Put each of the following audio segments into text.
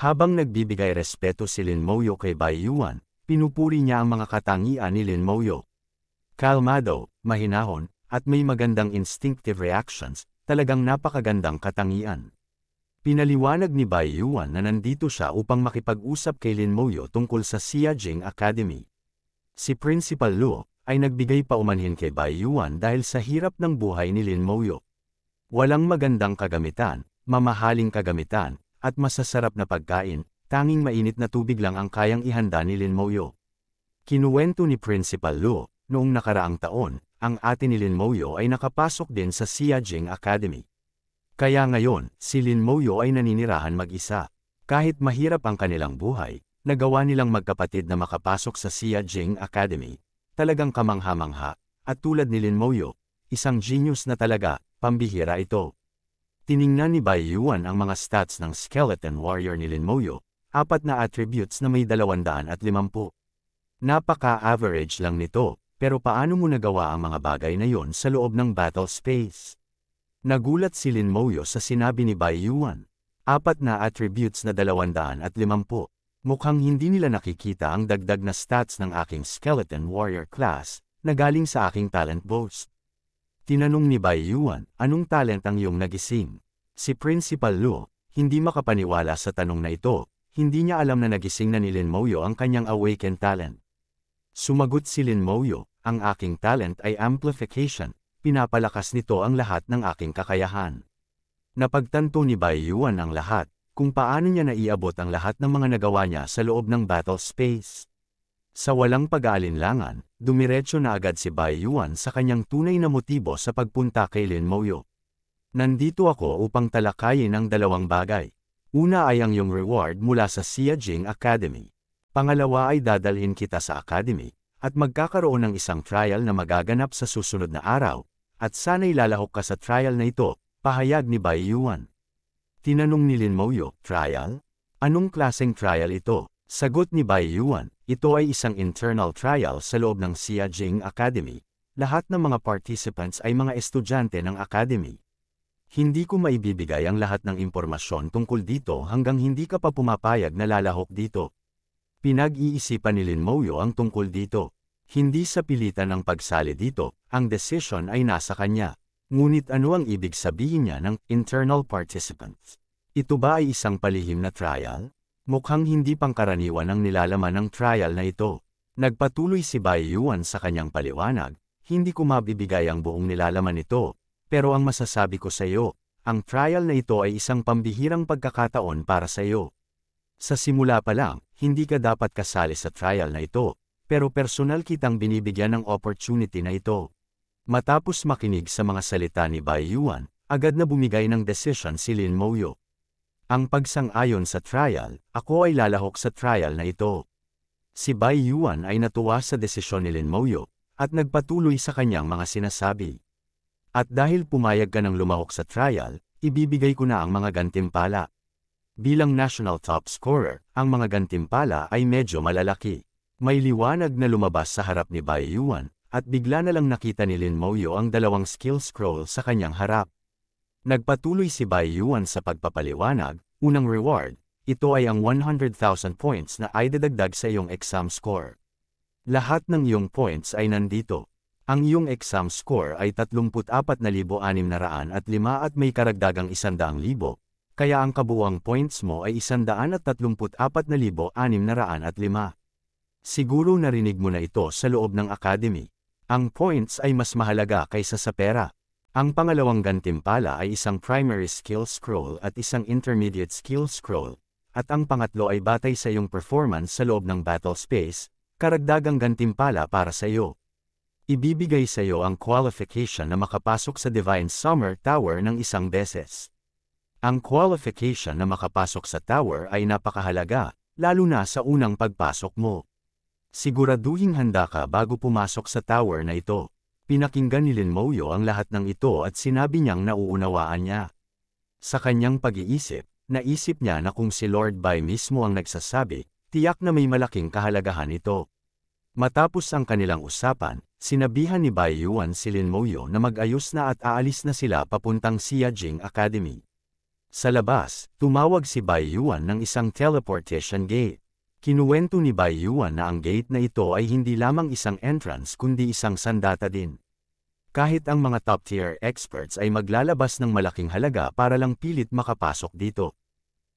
Habang nagbibigay respeto si Lin Moyo kay Bai Yuan, pinupuri niya ang mga katangian ni Lin Moyo. Kalmado, mahinahon, at may magandang instinctive reactions, talagang napakagandang katangian. Pinaliwanag ni Bai Yuan na nandito siya upang makipag-usap kay Lin Moyo tungkol sa Xiajing Academy. Si Principal Luo ay nagbigay paumanhin kay Bai Yuan dahil sa hirap ng buhay ni Lin Moyo. Walang magandang kagamitan, mamahaling kagamitan, at masasarap na pagkain, tanging mainit na tubig lang ang kayang ihanda ni Lin Moyo. Kinuwento ni Principal Lu, noong nakaraang taon, ang ate ni Lin Moyo ay nakapasok din sa Xiajing Academy. Kaya ngayon, si Lin Moyo ay naninirahan mag-isa. Kahit mahirap ang kanilang buhay, nagawa nilang magkapatid na makapasok sa Xiajing Academy. Talagang kamangha-mangha, at tulad ni Lin Moyo, isang genius na talaga, pambihira ito. Tiningnan ni Bai Yuan ang mga stats ng Skeleton Warrior ni Lin Moyo, apat na attributes na may 250. Napaka-average lang nito, pero paano mo nagawa ang mga bagay na yon sa loob ng battle space? Nagulat si Lin Moyo sa sinabi ni Bai Yuan. Apat na attributes na 250. Mukhang hindi nila nakikita ang dagdag na stats ng aking Skeleton Warrior class na galing sa aking talent boast. Tinanong ni Bai Yuan, anong talent ang iyong nagising? Si Principal Lu, hindi makapaniwala sa tanong na ito, hindi niya alam na nagising na ni Lin Moyo ang kanyang awakened talent. Sumagot si Lin Moyo, ang aking talent ay amplification, pinapalakas nito ang lahat ng aking kakayahan. Napagtanto ni Bai Yuan ang lahat, kung paano niya naiabot ang lahat ng mga nagawa niya sa loob ng battle space. Sa walang pag-aalinlangan, dumiretso na agad si Bai Yuan sa kanyang tunay na motibo sa pagpunta kay Lin Moyo. Nandito ako upang talakayin ang dalawang bagay. Una ay ang iyong reward mula sa Xia Jing Academy. Pangalawa ay dadalhin kita sa academy, at magkakaroon ng isang trial na magaganap sa susunod na araw, at sana'y lalahok ka sa trial na ito, pahayag ni Bai Yuan. Tinanong ni Lin Mouyo, trial? Anong klaseng trial ito? Sagot ni Bai Yuan, ito ay isang internal trial sa loob ng Xia Jing Academy. Lahat ng mga participants ay mga estudyante ng academy. Hindi ko maibibigay ang lahat ng impormasyon tungkol dito hanggang hindi ka pa pumapayag na lalahok dito. Pinag-iisipan ni Lin Moyo ang tungkol dito. Hindi sa pilitan ng pagsali dito, ang desisyon ay nasa kanya. Ngunit ano ang ibig sabihin niya ng internal participants? Ito ba ay isang palihim na trial? Mukhang hindi pangkaraniwan ang nilalaman ng trial na ito. Nagpatuloy si Bai Yuan sa kanyang paliwanag, hindi ko mabibigay ang buong nilalaman nito, pero ang masasabi ko sa iyo, ang trial na ito ay isang pambihirang pagkakataon para sa iyo. Sa simula pa lang, hindi ka dapat kasali sa trial na ito, pero personal kitang binibigyan ng opportunity na ito. Matapos makinig sa mga salita ni Bai Yuan, agad na bumigay ng desisyon si Lin Moyo. Ang pagsang-ayon sa trial, ako ay lalahok sa trial na ito. Si Bai Yuan ay natuwa sa desisyon ni Lin Moyo, at nagpatuloy sa kanyang mga sinasabi. At dahil pumayag ka ng lumahok sa trial, ibibigay ko na ang mga gantimpala. Bilang national top scorer, ang mga gantimpala ay medyo malalaki. May liwanag na lumabas sa harap ni Bai Yuan, at bigla na lang nakita ni Lin Moyo ang dalawang skill scroll sa kanyang harap. Nagpatuloy si Bai Yuan sa pagpapaliwanag, unang reward, ito ay ang 100,000 points na ay dadagdag sa iyong exam score. Lahat ng iyong points ay nandito. Ang iyong exam score ay 34,605 at may karagdagang 100,000, kaya ang kabuwang points mo ay 134,605. Siguro narinig mo na ito sa loob ng academy. Ang points ay mas mahalaga kaysa sa pera. Ang pangalawang gantimpala ay isang primary skill scroll at isang intermediate skill scroll, at ang pangatlo ay batay sa iyong performance sa loob ng battle space, karagdagang gantimpala para sa iyo ibibigay sa iyo ang qualification na makapasok sa Divine Summer Tower ng isang beses. Ang qualification na makapasok sa tower ay napakahalaga, lalo na sa unang pagpasok mo. Siguraduhin handa ka bago pumasok sa tower na ito. Pinakinggan ni Lin Moyo ang lahat ng ito at sinabi niyang nauunawaan niya. Sa kanyang pag-iisip, naisip niya na kung si Lord Bai mismo ang nagsasabi, tiyak na may malaking kahalagahan ito. Matapos ang kanilang usapan, sinabihan ni Bai Yuan si Lin Moyo na mag-ayos na at aalis na sila papuntang Siajing Academy. Sa labas, tumawag si Bai Yuan ng isang teleportation gate. Kinuwento ni Bai Yuan na ang gate na ito ay hindi lamang isang entrance kundi isang sandata din. Kahit ang mga top-tier experts ay maglalabas ng malaking halaga para lang pilit makapasok dito.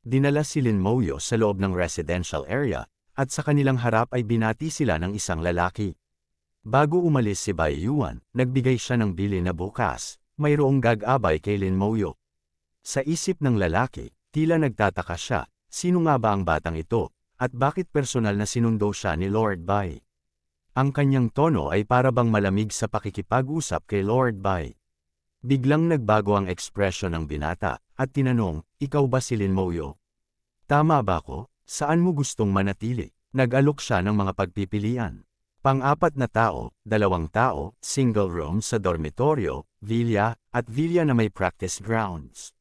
Dinala si Lin Moyo sa loob ng residential area, at sa kanilang harap ay binati sila ng isang lalaki. Bago umalis si Bai Yuan, nagbigay siya ng bili na bukas, mayroong gagabay kay Lin Moyo. Sa isip ng lalaki, tila nagtataka siya, sino nga ba ang batang ito, at bakit personal na sinundo siya ni Lord Bai. Ang kanyang tono ay parabang malamig sa pakikipag-usap kay Lord Bai. Biglang nagbago ang ekspresyon ng binata, at tinanong, ikaw ba si Lin Moyo? Tama ba ko? Saan mo gustong manatili? Nag-alok siya ng mga pagpipilian. Pang-apat na tao, dalawang tao, single room sa dormitoryo, villa, at villa na may practice grounds.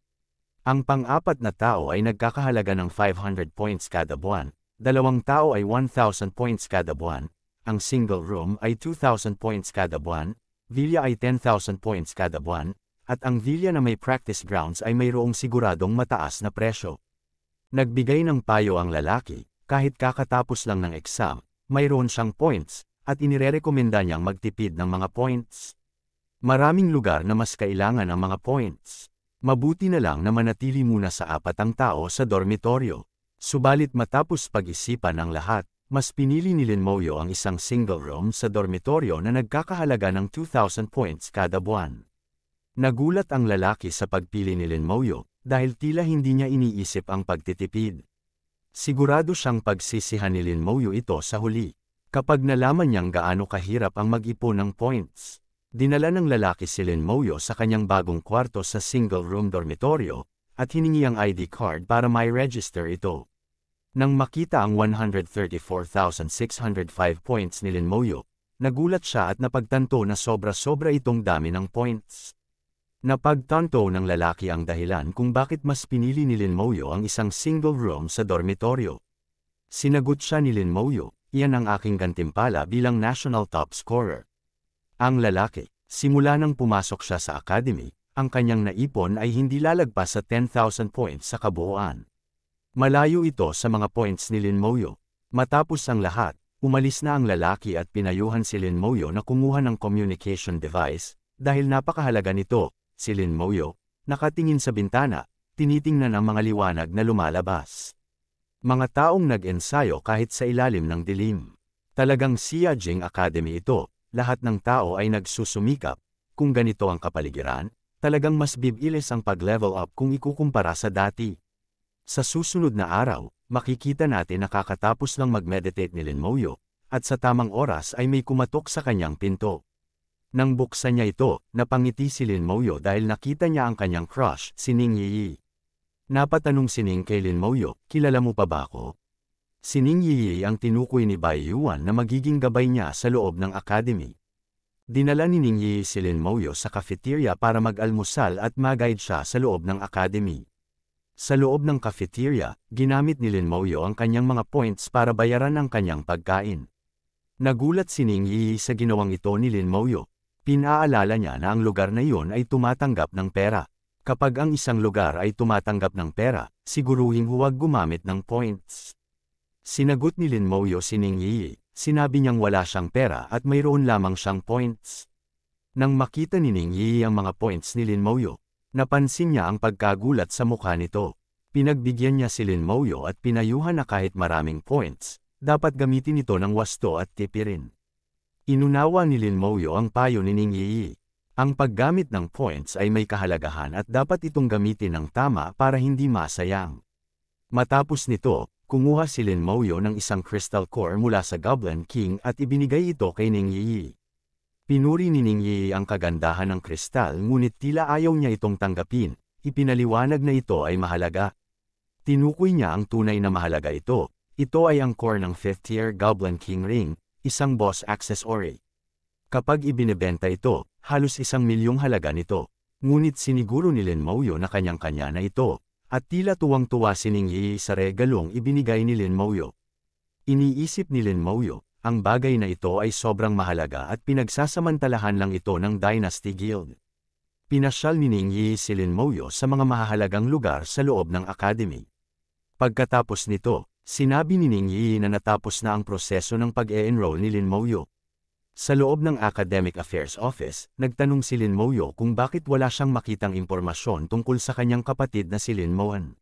Ang pang-apat na tao ay nagkakahalaga ng 500 points kada buwan, dalawang tao ay 1,000 points kada buwan, ang single room ay 2,000 points kada buwan, villa ay 10,000 points kada buwan, at ang villa na may practice grounds ay mayroong siguradong mataas na presyo. Nagbigay ng payo ang lalaki, kahit kakatapos lang ng exam, mayroon siyang points, at inirerekomenda niyang magtipid ng mga points. Maraming lugar na mas kailangan ang mga points. Mabuti na lang na manatili muna sa apat ang tao sa dormitoryo. Subalit matapos pag-isipan ang lahat, mas pinili ni Lin Linmoyo ang isang single room sa dormitoryo na nagkakahalaga ng 2,000 points kada buwan. Nagulat ang lalaki sa pagpili ni Lin Linmoyo, dahil tila hindi niya iniisip ang pagtitipid. Sigurado siyang pagsisihan ni Lin Mouyu ito sa huli. Kapag nalaman niyang gaano kahirap ang mag-ipon ng points, dinala ng lalaki si Lin Mouyo sa kanyang bagong kwarto sa single-room dormitoryo, at hiningi ang ID card para may register ito. Nang makita ang 134,605 points ni Lin Mouyo, nagulat siya at napagtanto na sobra-sobra itong dami ng points. Napagtanto ng lalaki ang dahilan kung bakit mas pinili ni Lin Moyo ang isang single room sa dormitoryo. Sinagot siya ni Lin Moyo, iyan ang aking gantimpala bilang national top scorer. Ang lalaki, simula nang pumasok siya sa academy, ang kanyang naipon ay hindi lalagpas sa 10,000 points sa kabuuan. Malayo ito sa mga points ni Lin Moyo. Matapos ang lahat, umalis na ang lalaki at pinayuhan si Lin Moyo na kumuha ng communication device, dahil napakahalaga nito, si Lin Moyo, nakatingin sa bintana, tinitingnan ang mga liwanag na lumalabas. Mga taong nag-ensayo kahit sa ilalim ng dilim. Talagang Xia Jing Academy ito, lahat ng tao ay nagsusumikap, kung ganito ang kapaligiran, talagang mas bibilis ang pag-level up kung ikukumpara sa dati. Sa susunod na araw, makikita natin na kakatapos lang mag-meditate ni Lin Moyo, at sa tamang oras ay may kumatok sa kanyang pinto. Nang buksan niya ito, napangiti si Lin Mouyo dahil nakita niya ang kanyang crush, si Ning Yiyi. Napatanong si Ning kay Lin Mouyo, kilala mo pa ba ako? Si Ning Yiyi ang tinukoy ni Bai Yuan na magiging gabay niya sa loob ng academy. Dinala ni Ning Yiyi si Lin Mouyo sa cafeteria para mag-almusal at mag-guide siya sa loob ng academy. Sa loob ng cafeteria, ginamit ni Lin Mouyo ang kanyang mga points para bayaran ang kanyang pagkain. Nagulat si Ning Yiyi sa ginawang ito ni Lin Mouyo, Pinaalala niya na ang lugar na iyon ay tumatanggap ng pera. Kapag ang isang lugar ay tumatanggap ng pera, siguruhin huwag gumamit ng points. Sinagot ni Lin Moyo si Ning Yi, sinabi niyang wala siyang pera at mayroon lamang siyang points. Nang makita ni Ning Yi ang mga points ni Lin Moyo, napansin niya ang pagkagulat sa mukha nito. Pinagbigyan niya si Lin Moyo at pinayuhan na kahit maraming points, dapat gamitin ito ng wasto at tipirin. Inunawa ni Lin Moyo ang payo ni Ning Yi. Ang paggamit ng points ay may kahalagahan at dapat itong gamitin ng tama para hindi masayang. Matapos nito, kumuha si Lin Moyo ng isang crystal core mula sa Goblin King at ibinigay ito kay Ning Yi. Pinuri ni Ning Yi ang kagandahan ng kristal ngunit tila ayaw niya itong tanggapin, ipinaliwanag na ito ay mahalaga. Tinukoy niya ang tunay na mahalaga ito, ito ay ang core ng 5th tier Goblin King Ring, isang boss accessory. Kapag ibinebenta ito, halos isang milyong halaga nito. Ngunit siniguro ni Lin Mauyo na kanyang-kanya na ito, at tila tuwang-tuwa sining Yeye sa regalong ibinigay ni Lin Mauyo. Iniisip ni Lin Mauyo, ang bagay na ito ay sobrang mahalaga at pinagsasamantalahan lang ito ng Dynasty Guild. Pinasyal ni Ning Yi si Lin Mouyo sa mga mahalagang lugar sa loob ng academy. Pagkatapos nito, Sinabi ni Ning Yi na natapos na ang proseso ng pag-e-enroll ni Lin Mouyo. Sa loob ng Academic Affairs Office, nagtanong si Lin Mouyo kung bakit wala siyang makitang impormasyon tungkol sa kanyang kapatid na si Lin Moan.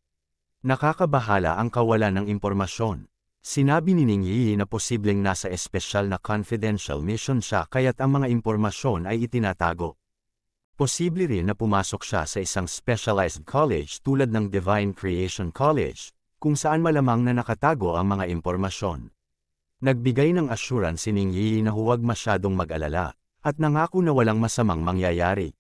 Nakakabahala ang kawalan ng impormasyon. Sinabi ni Ning Yi na posibleng nasa espesyal na confidential mission siya kaya't ang mga impormasyon ay itinatago. Posible rin na pumasok siya sa isang specialized college tulad ng Divine Creation College, kung saan malamang na nakatago ang mga impormasyon. Nagbigay ng assurance si Ning Yi na huwag masyadong mag-alala, at nangako na walang masamang mangyayari.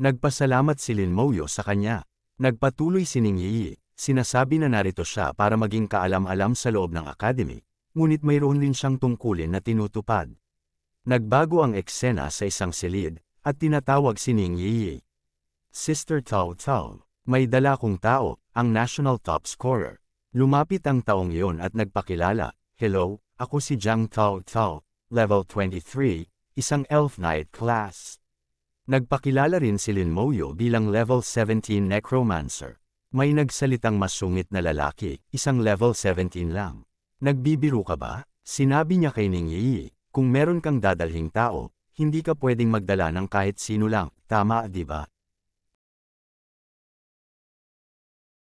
Nagpasalamat si Lin Moyo sa kanya. Nagpatuloy si Ning Yi, sinasabi na narito siya para maging kaalam-alam sa loob ng academy, ngunit mayroon din siyang tungkulin na tinutupad. Nagbago ang eksena sa isang silid, at tinatawag si Ning Yi. Sister Tao Tao, may dala kong tao, ang national top scorer. Lumapit ang taong iyon at nagpakilala, Hello, ako si Jiang Tao Tao, level 23, isang Elf Knight class. Nagpakilala rin si Lin Moyo bilang level 17 necromancer. May nagsalitang masungit na lalaki, isang level 17 lang. Nagbibiro ka ba? Sinabi niya kay Ning Yi, kung meron kang dadalhing tao, hindi ka pwedeng magdala ng kahit sino lang, tama di ba?